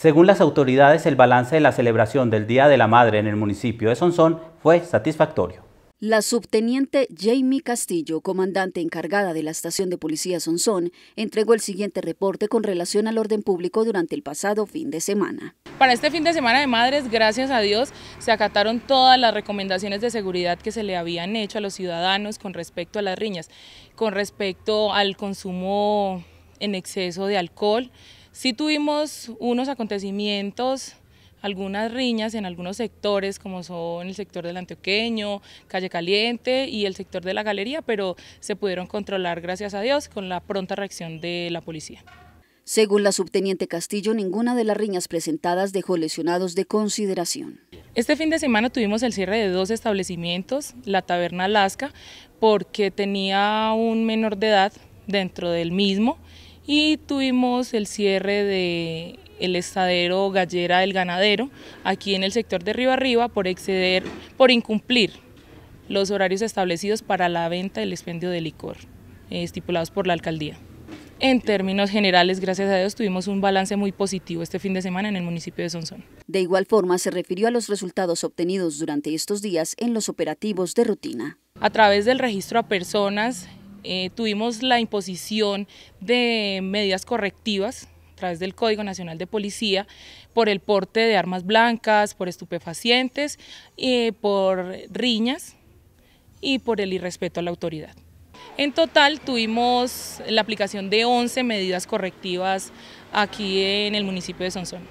Según las autoridades, el balance de la celebración del Día de la Madre en el municipio de Sonsón fue satisfactorio. La subteniente Jamie Castillo, comandante encargada de la estación de policía Sonsón, entregó el siguiente reporte con relación al orden público durante el pasado fin de semana. Para este fin de semana de madres, gracias a Dios, se acataron todas las recomendaciones de seguridad que se le habían hecho a los ciudadanos con respecto a las riñas, con respecto al consumo en exceso de alcohol, Sí tuvimos unos acontecimientos, algunas riñas en algunos sectores, como son el sector del Antioqueño, Calle Caliente y el sector de la Galería, pero se pudieron controlar, gracias a Dios, con la pronta reacción de la policía. Según la subteniente Castillo, ninguna de las riñas presentadas dejó lesionados de consideración. Este fin de semana tuvimos el cierre de dos establecimientos, la Taberna Alaska, porque tenía un menor de edad dentro del mismo y tuvimos el cierre de el estadero Gallera del Ganadero, aquí en el sector de Río Arriba, por exceder, por incumplir los horarios establecidos para la venta del expendio de licor, eh, estipulados por la alcaldía. En términos generales, gracias a Dios, tuvimos un balance muy positivo este fin de semana en el municipio de Sonsón. De igual forma, se refirió a los resultados obtenidos durante estos días en los operativos de rutina. A través del registro a personas eh, tuvimos la imposición de medidas correctivas a través del Código Nacional de Policía por el porte de armas blancas, por estupefacientes, eh, por riñas y por el irrespeto a la autoridad. En total tuvimos la aplicación de 11 medidas correctivas aquí en el municipio de Sonsón.